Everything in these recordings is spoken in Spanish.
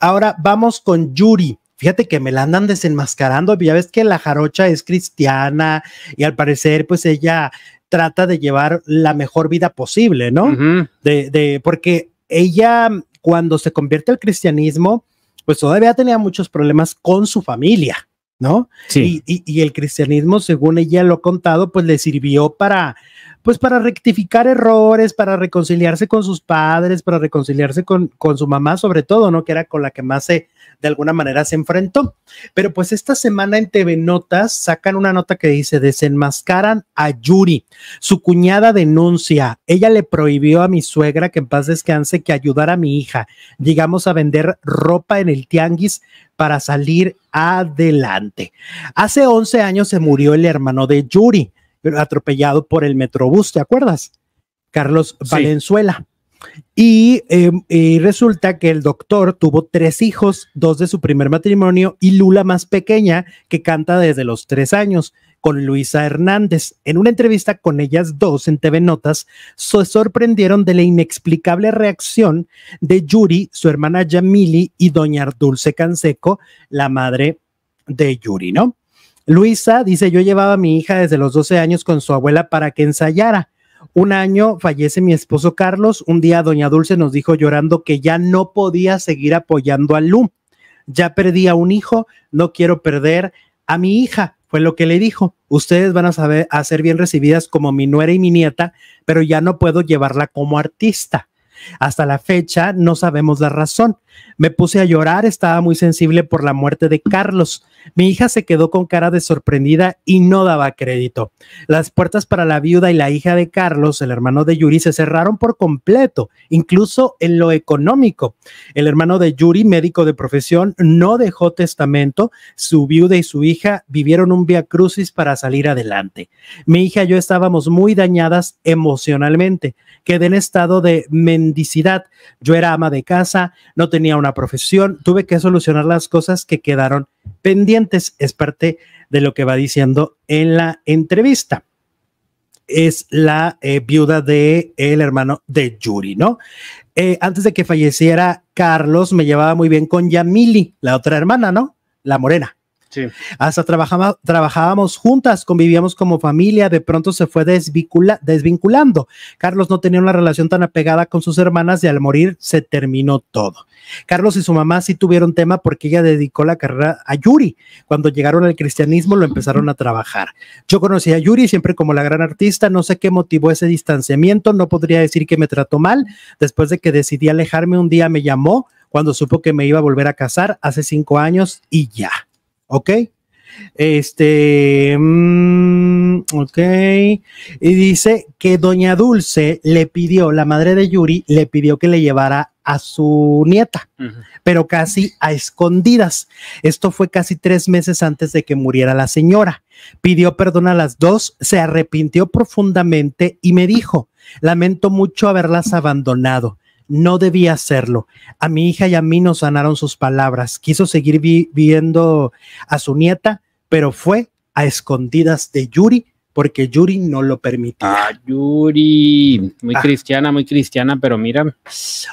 Ahora vamos con Yuri. Fíjate que me la andan desenmascarando. Ya ves que la jarocha es cristiana y al parecer, pues ella trata de llevar la mejor vida posible, ¿no? de, porque ella, cuando se convierte al cristianismo, pues todavía tenía muchos problemas con su familia, ¿no? Sí. Y, y, el cristianismo, según ella lo ha contado, pues le sirvió para, pues para rectificar errores, para reconciliarse con sus padres, para reconciliarse con, su mamá sobre todo, ¿no? Que era con la que más se, de alguna manera se enfrentó. Pero pues esta semana en TV Notas sacan una nota que dice, desenmascaran a Yuri. Su cuñada denuncia, ella le prohibió a mi suegra que en paz descanse que ayudara a mi hija. Llegamos a vender ropa en el tianguis para salir adelante. Hace 11 años se murió el hermano de Yuri atropellado por el Metrobús, ¿te acuerdas? Carlos Valenzuela. Em, y, resulta que el doctor tuvo tres hijos, dos de su primer matrimonio y Lula más pequeña, que canta desde los tres años, con Luisa Hernández. En una entrevista con ellas dos en TV Notas, se sorprendieron de la inexplicable reacción de Yuri, su hermana Yamili y doña Dulce Canseco, la madre de Yuri, ¿no? Luisa dice, yo llevaba a mi hija desde los 12 años con su abuela para que ensayara. Un año fallece mi esposo Carlos. Un día doña Dulce nos dijo llorando que ya no podía seguir apoyando a Lu. Ya perdí a un hijo, no quiero perder a mi hija. Fue lo que le dijo. Ustedes van a, saber, a ser bien recibidas como mi nuera y mi nieta, pero ya no puedo llevarla como artista. Hasta la fecha no sabemos la razón. Me puse a llorar, estaba muy sensible por la muerte de Carlos. Mi hija se quedó con cara de sorprendida y no daba crédito. Las puertas para la viuda y la hija de Carlos, el hermano de Yuri, se cerraron por completo, incluso en lo económico. El hermano de Yuri, médico de profesión, no dejó testamento. Su viuda y su hija vivieron un via crucis para salir adelante. Mi hija y yo estábamos muy dañadas emocionalmente. Quedé en estado de mentira. Yo era ama de casa, no tenía una profesión, tuve que solucionar las cosas que quedaron pendientes. Es parte de lo que va diciendo en la entrevista. Es la eh, viuda de el hermano de Yuri, ¿no? Eh, antes de que falleciera Carlos, me llevaba muy bien con Yamili, la otra hermana, ¿no? La morena. Hasta trabajábamos juntas, convivíamos como familia, de pronto se fue desvinculando. Carlos no tenía una relación tan apegada con sus hermanas y al morir se terminó todo. Carlos y su mamá sí tuvieron tema porque ella dedicó la carrera a Yuri. Cuando llegaron al cristianismo lo empezaron a trabajar. Yo conocí a Yuri siempre como la gran artista, no sé qué motivó ese distanciamiento, no podría decir que me trató mal. Después de que decidí alejarme un día me llamó cuando supo que me iba a volver a casar hace cinco años y ya. ¿ok? Este, mm, ok. Y dice que doña Dulce le pidió, la madre de Yuri, le pidió que le llevara a su nieta, pero casi a escondidas. Esto fue casi tres meses antes de que muriera la señora. Pidió perdón a las dos, se arrepintió profundamente y me dijo, lamento mucho haberlas abandonado no debía hacerlo. A mi hija y a mí nos sanaron sus palabras. Quiso seguir viendo a su nieta, pero fue a escondidas de Yuri porque Yuri no lo permitía. Ah, Yuri, muy ah. cristiana, muy cristiana, pero mira.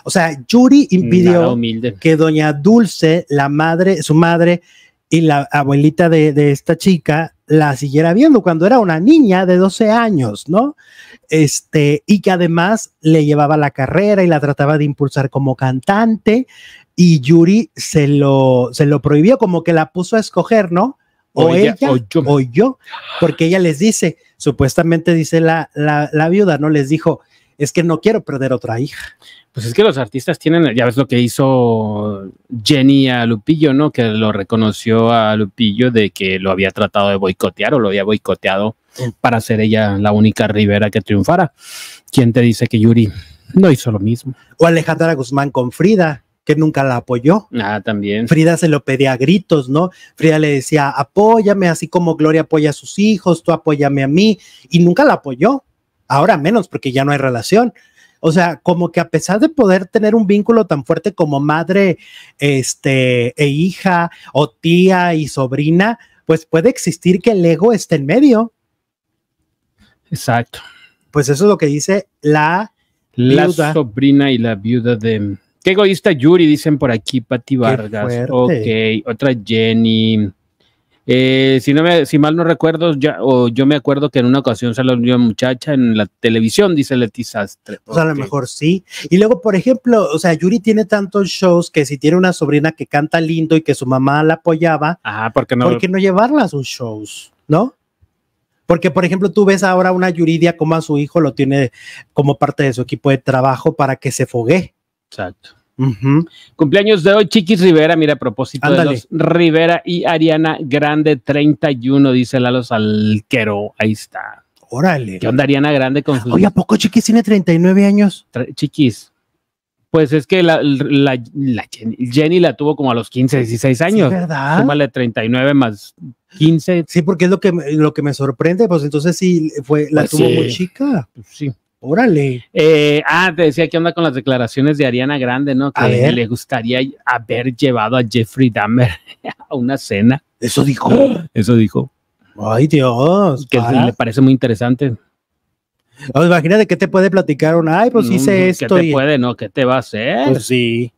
O sea, Yuri impidió que doña Dulce, la madre, su madre y la abuelita de, de esta chica la siguiera viendo cuando era una niña de 12 años, ¿no? este, y que además le llevaba la carrera y la trataba de impulsar como cantante, y Yuri se lo, se lo prohibió, como que la puso a escoger, ¿no? O, ella, o, yo. o, yo. porque ella les dice, supuestamente dice la, la, la viuda, ¿no? Les dijo, es que no quiero perder otra hija. Pues es que los artistas tienen, ya ves lo que hizo Jenny a Lupillo, ¿no? Que lo reconoció a Lupillo de que lo había tratado de boicotear o lo había boicoteado para ser ella la única Rivera que triunfara. ¿Quién te dice que Yuri no hizo lo mismo? O Alejandra Guzmán con Frida, que nunca la apoyó. Ah, también. Frida se lo pedía a gritos, ¿no? Frida le decía, apóyame, así como Gloria apoya a sus hijos, tú apóyame a mí, y nunca la apoyó ahora menos porque ya no hay relación. O sea, como que a pesar de poder tener un vínculo tan fuerte como madre, este, e hija, o tía y sobrina, pues puede existir que el ego esté en medio. Exacto. Pues eso es lo que dice la la sobrina y la viuda de. Qué egoísta Yuri, dicen por aquí, Pati Vargas. Ok, otra Jenny. Eh, si, no me, si mal no recuerdo, ya, o yo me acuerdo que en una ocasión salió una muchacha en la televisión, dice Leti Sastre. Pues a lo mejor sí. Y luego, por ejemplo, o sea, Yuri tiene tantos shows que si tiene una sobrina que canta lindo y que su mamá la apoyaba, ¿por qué no llevarla a sus shows? ¿No? Porque, por ejemplo, tú ves ahora una Yuridia como a su hijo lo tiene como parte de su equipo de trabajo para que se fogue. Exacto. Cumpleaños de hoy, Chiquis Rivera, mira, a propósito de los Rivera y Ariana Grande 31, dice Lalo Salquero. Ahí está. Órale. ¿Qué onda Ariana Grande con su... Oye, ¿a poco Chiquis tiene 39 años? Chiquis. Pues es que la, Jenny, la tuvo como a los 15, 16 años. es ¿Verdad? Súmale 39 más 15. Sí, porque es lo que, lo que me sorprende, pues entonces sí, fue, la pues tuvo muy chica. Pues sí. Órale. Eh, ah, te decía que onda con las declaraciones de Ariana Grande, ¿no? Que le gustaría haber llevado a Jeffrey Dahmer a una cena. Eso dijo. Eso dijo. Ay, Dios. Que le parece muy interesante. imagínate que te puede platicar un, ay, pues hice mm, esto. ¿Qué te puede, no? ¿Qué te va a hacer? Pues sí.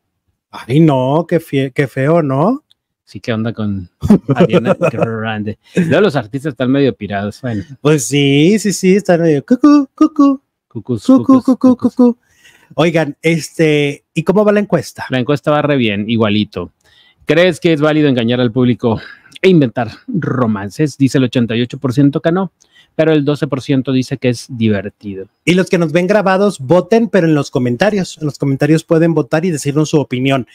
Ay, no, qué, feo, ¿no? Sí, ¿qué onda con Ariana Grande? los artistas están medio pirados. Bueno. Pues sí, sí, sí, están medio cucú, cucú. Oigan, este, ¿y cómo va la encuesta? La encuesta va re bien, igualito. ¿Crees que es válido engañar al público e inventar romances? Dice el 88% que no, pero el 12% dice que es divertido. Y los que nos ven grabados, voten, pero en los comentarios. En los comentarios pueden votar y decirnos su opinión.